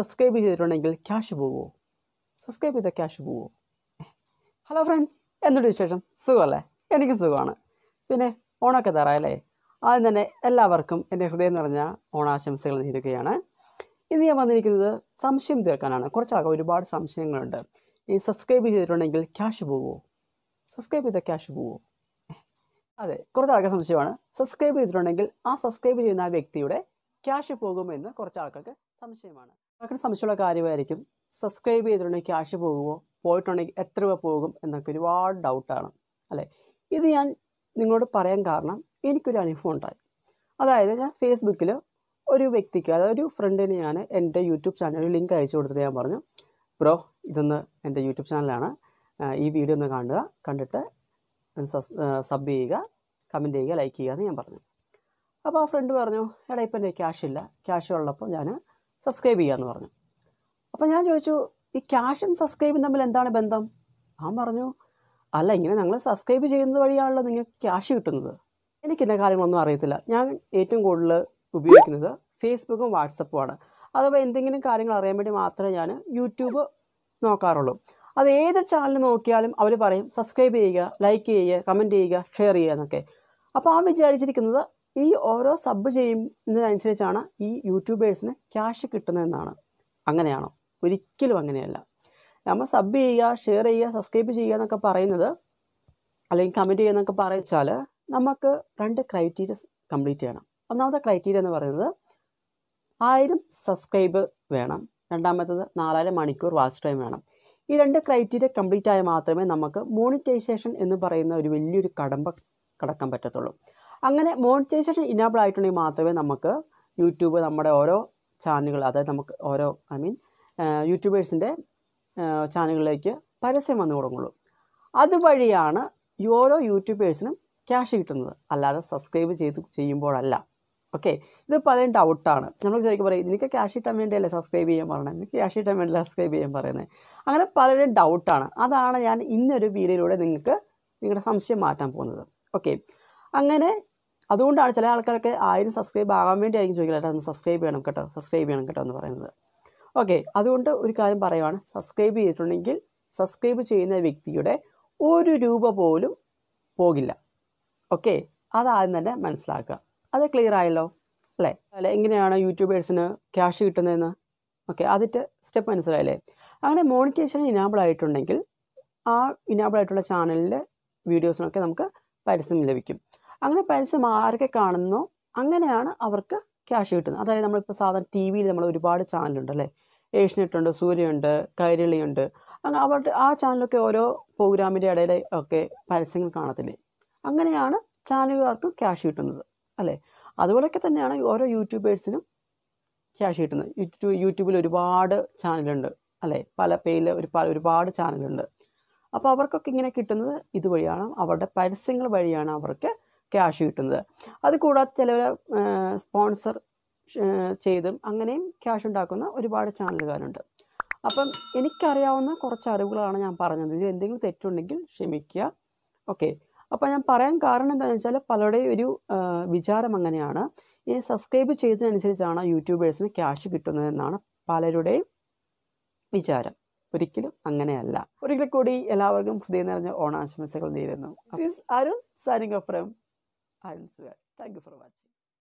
Subscribe ചെയ്തിട്ടുണ്ടെങ്കിൽ cash പോകുമോ subscribe ചെയ്താൽ ക്യാഷ് പോകുമോ ഹലോ ഫ്രണ്ട്സ് എന്തുണ്ട് വിശേഷം സുഖമല്ലേ എനിക്ക് സുഖമാണ് പിന്നെ ഓണമൊക്കെ തറയല്ലേ ആദ്യം തന്നെ എല്ലാവർക്കും എൻ്റെ ഹൃദയം നിറഞ്ഞ ഓണാശംസകൾ നേരുകയാണ് ഇന്ന് ഞാൻ വന്നിരിക്കുന്നത് സംശയം തീർക്കാനാണ് കുറച്ചാൾക്കാർ ഒരുപാട് സംശയങ്ങളുണ്ട് ഈ സബ്സ്ക്രൈബ് ചെയ്തിട്ടുണ്ടെങ്കിൽ ക്യാഷ് പോകുമോ സബ്സ്ക്രൈബ് ചെയ്താൽ ക്യാഷ് പോകുമോ അതെ കുറച്ചാൾക്കാർ സംശയമാണ് സബ്സ്ക്രൈബ് ചെയ്തിട്ടുണ്ടെങ്കിൽ ആ സബ്സ്ക്രൈബ് ചെയ്യുന്ന ആ വ്യക്തിയുടെ ക്യാഷ് പോകുമെന്ന് കുറച്ച് ആൾക്കാർക്ക് സംശയമാണ് അവർക്ക് സംശയമുള്ള കാര്യമായിരിക്കും സബ്സ്ക്രൈബ് ചെയ്തിട്ടുണ്ടെങ്കിൽ ക്യാഷ് പോകുമോ പോയിട്ടുണ്ടെങ്കിൽ എത്ര രൂപ പോകും എന്നൊക്കെ ഒരുപാട് ഡൗട്ടാണ് അല്ലേ ഇത് ഞാൻ നിങ്ങളോട് പറയാൻ കാരണം എനിക്കൊരു അനുഭവം ഉണ്ടായി അതായത് ഞാൻ ഫേസ്ബുക്കിൽ ഒരു വ്യക്തിക്ക് അതായത് ഒരു ഫ്രണ്ടിന് ഞാൻ എൻ്റെ യൂട്യൂബ് ഒരു ലിങ്ക് അയച്ചു കൊടുത്തിട്ട് ഞാൻ പറഞ്ഞു ബ്രോ ഇതൊന്ന് എൻ്റെ യൂട്യൂബ് ചാനലാണ് ഈ വീഡിയോ ഒന്ന് കാണുക കണ്ടിട്ട് സബ് ചെയ്യുക കമൻറ്റ് ചെയ്യുക ലൈക്ക് ചെയ്യുക എന്ന് ഞാൻ പറഞ്ഞു അപ്പോൾ ആ ഫ്രണ്ട് പറഞ്ഞു എടാ ഇപ്പം എൻ്റെ ക്യാഷ് ഇല്ല ക്യാഷ് ഉള്ളപ്പോൾ ഞാൻ സബ്സ്ക്രൈബ് ചെയ്യാമെന്ന് പറഞ്ഞു അപ്പോൾ ഞാൻ ചോദിച്ചു ഈ ക്യാഷും സബ്സ്ക്രൈബും തമ്മിൽ എന്താണ് ബന്ധം അവൻ പറഞ്ഞു അല്ല ഇങ്ങനെ ഞങ്ങൾ സബ്സ്ക്രൈബ് ചെയ്യുന്നത് വഴിയാണല്ലോ നിങ്ങൾക്ക് ക്യാഷ് കിട്ടുന്നത് എനിക്ക് കാര്യങ്ങളൊന്നും അറിയത്തില്ല ഞാൻ ഏറ്റവും കൂടുതൽ ഉപയോഗിക്കുന്നത് ഫേസ്ബുക്കും വാട്സപ്പുമാണ് അഥവാ എന്തെങ്കിലും കാര്യങ്ങൾ അറിയാൻ വേണ്ടി മാത്രമേ ഞാൻ യൂട്യൂബ് നോക്കാറുള്ളൂ അത് ഏത് ചാനൽ നോക്കിയാലും അവർ പറയും സബ്സ്ക്രൈബ് ചെയ്യുക ലൈക്ക് ചെയ്യുക കമൻറ്റ് ചെയ്യുക ഷെയർ ചെയ്യുക എന്നൊക്കെ അപ്പോൾ ആ വിചാരിച്ചിരിക്കുന്നത് ഈ ഓരോ സബ് ചെയ്യുന്നതിനനുസരിച്ചാണ് ഈ യൂട്യൂബേഴ്സിന് ക്യാഷ് കിട്ടുന്നതെന്നാണ് അങ്ങനെയാണോ ഒരിക്കലും അങ്ങനെയല്ല നമ്മൾ സബ് ചെയ്യുക ഷെയർ ചെയ്യുക സബ്സ്ക്രൈബ് ചെയ്യുക എന്നൊക്കെ പറയുന്നത് അല്ലെങ്കിൽ കമൻറ്റ് ചെയ്യുക എന്നൊക്കെ പറയിച്ചാൽ നമുക്ക് രണ്ട് ക്രൈറ്റീരിയസ് കംപ്ലീറ്റ് ചെയ്യണം ഒന്നാമത്തെ ക്രൈറ്റീരിയ എന്ന് പറയുന്നത് ആയിരം സബ്സ്ക്രൈബ് വേണം രണ്ടാമത്തത് നാലായിരം മണിക്കൂർ വാച്ച് ടൈം വേണം ഈ രണ്ട് ക്രൈറ്റീരിയ കംപ്ലീറ്റ് ആയാൽ മാത്രമേ നമുക്ക് മോണിറ്റൈസേഷൻ എന്ന് പറയുന്ന ഒരു വലിയൊരു കടമ്പ കടക്കാൻ പറ്റത്തുള്ളൂ അങ്ങനെ മോണിറ്റൈസേഷൻ ഇനാബിൾ ആയിട്ടുണ്ടെങ്കിൽ മാത്രമേ നമുക്ക് യൂട്യൂബ് നമ്മുടെ ഓരോ ചാനലുകൾ അതായത് നമുക്ക് ഓരോ ഐ മീൻ യൂട്യൂബേഴ്സിൻ്റെ ചാനലുകളിലേക്ക് പരസ്യം വന്നു കൊടുക്കുള്ളൂ അതുവഴിയാണ് ഓരോ യൂട്യൂബേഴ്സിനും ക്യാഷ് കിട്ടുന്നത് അല്ലാതെ സബ്സ്ക്രൈബ് ചെയ്ത് ചെയ്യുമ്പോഴല്ല ഓക്കെ ഇത് പലരും ഡൗട്ടാണ് നമ്മൾ ചോദിക്കുക പറയും എനിക്ക് ക്യാഷ് കിട്ടാൻ വേണ്ടിയല്ലേ സബ്സ്ക്രൈബ് ചെയ്യാൻ പറയണത് എനിക്ക് ക്യാഷ് കിട്ടാൻ വേണ്ടി സബ്സ്ക്രൈബ് ചെയ്യാൻ പറയുന്നത് അങ്ങനെ പലരും ഡൗട്ടാണ് അതാണ് ഞാൻ ഇന്നൊരു വീഡിയോയിലൂടെ നിങ്ങൾക്ക് നിങ്ങളുടെ സംശയം മാറ്റാൻ പോകുന്നത് ഓക്കെ അങ്ങനെ അതുകൊണ്ടാണ് ചില ആൾക്കാരൊക്കെ ആയിരം സബ്സ്ക്രൈബ് ആകാൻ വേണ്ടി ആയിരിക്കും ഒന്ന് സബ്സ്ക്രൈബ് ചെയ്യണം കേട്ടോ സബ്സ്ക്രൈബ് ചെയ്യണം കേട്ടോ എന്ന് പറയുന്നത് ഓക്കെ അതുകൊണ്ട് ഒരു കാര്യം പറയുവാണ് സബ്സ്ക്രൈബ് ചെയ്തിട്ടുണ്ടെങ്കിൽ സബ്സ്ക്രൈബ് ചെയ്യുന്ന വ്യക്തിയുടെ ഒരു രൂപ പോലും പോകില്ല ഓക്കെ അതാദ്യം തന്നെ മനസ്സിലാക്കുക അത് ക്ലിയർ ആയല്ലോ അല്ലേ അല്ലെ എങ്ങനെയാണ് യൂട്യൂബേഴ്സിന് ക്യാഷ് കിട്ടുന്നതെന്ന് ഓക്കെ അതിൻ്റെ സ്റ്റെപ്പ് മനസ്സിലായില്ലേ അങ്ങനെ മോണിറ്റേഷൻ ഇനാബിൾ ആയിട്ടുണ്ടെങ്കിൽ ആ ഇനാബിൾ ആയിട്ടുള്ള ചാനലിലെ വീഡിയോസിനൊക്കെ നമുക്ക് പരസ്യം ലഭിക്കും അങ്ങനെ പൈസ ആരൊക്കെ കാണുന്നു അങ്ങനെയാണ് അവർക്ക് ക്യാഷ് കിട്ടുന്നത് അതായത് നമ്മളിപ്പോൾ സാധാരണ ടി വിയിൽ നമ്മൾ ഒരുപാട് അല്ലേ ഏഷ്യനെട്ടുണ്ട് സൂര്യയുണ്ട് കൈരളിയുണ്ട് അങ്ങനെ അവരുടെ ആ ചാനലൊക്കെ ഓരോ പ്രോഗ്രാമിൻ്റെ ഇടയിൽ ഒക്കെ പരസ്യങ്ങൾ കാണത്തില്ലേ അങ്ങനെയാണ് ചാനലുകാർക്ക് ക്യാഷ് കിട്ടുന്നത് അല്ലേ അതുപോലെയൊക്കെ തന്നെയാണ് ഓരോ യൂട്യൂബേഴ്സിനും ക്യാഷ് കിട്ടുന്നത് യൂട്യൂബ് യൂട്യൂബിൽ ഒരുപാട് ചാനലുണ്ട് അല്ലേ പല പേരിൽ ഒരു ഒരുപാട് ചാനലുണ്ട് അപ്പോൾ അവർക്കൊക്കെ ഇങ്ങനെ കിട്ടുന്നത് ഇതുവഴിയാണ് അവരുടെ പരസ്യങ്ങൾ വഴിയാണ് അവർക്ക് ക്യാഷ് കിട്ടുന്നത് അതുകൂടാതെ ചില സ്പോൺസർ ചെയ്തും അങ്ങനെയും ക്യാഷ് ഉണ്ടാക്കുന്ന ഒരുപാട് ചാനലുകാരുണ്ട് അപ്പം എനിക്കറിയാവുന്ന കുറച്ച് അറിവുകളാണ് ഞാൻ പറഞ്ഞത് ഇത് എന്തെങ്കിലും തെറ്റുണ്ടെങ്കിൽ ക്ഷമിക്കുക ഓക്കെ അപ്പം ഞാൻ പറയാൻ കാരണം എന്താണെന്ന് വെച്ചാൽ പലരുടെയും ഒരു വിചാരം അങ്ങനെയാണ് ഈ സബ്സ്ക്രൈബ് ചെയ്തതിനനുസരിച്ചാണ് യൂട്യൂബേഴ്സിന് ക്യാഷ് കിട്ടുന്നതെന്നാണ് പലരുടെയും വിചാരം ഒരിക്കലും അങ്ങനെയല്ല ഒരിക്കൽ കൂടി എല്ലാവർക്കും ഹൃദയം നിറഞ്ഞ ഓണാശംസകൾ നേരുന്നു Arun signing off from I will swear. Thank you for watching.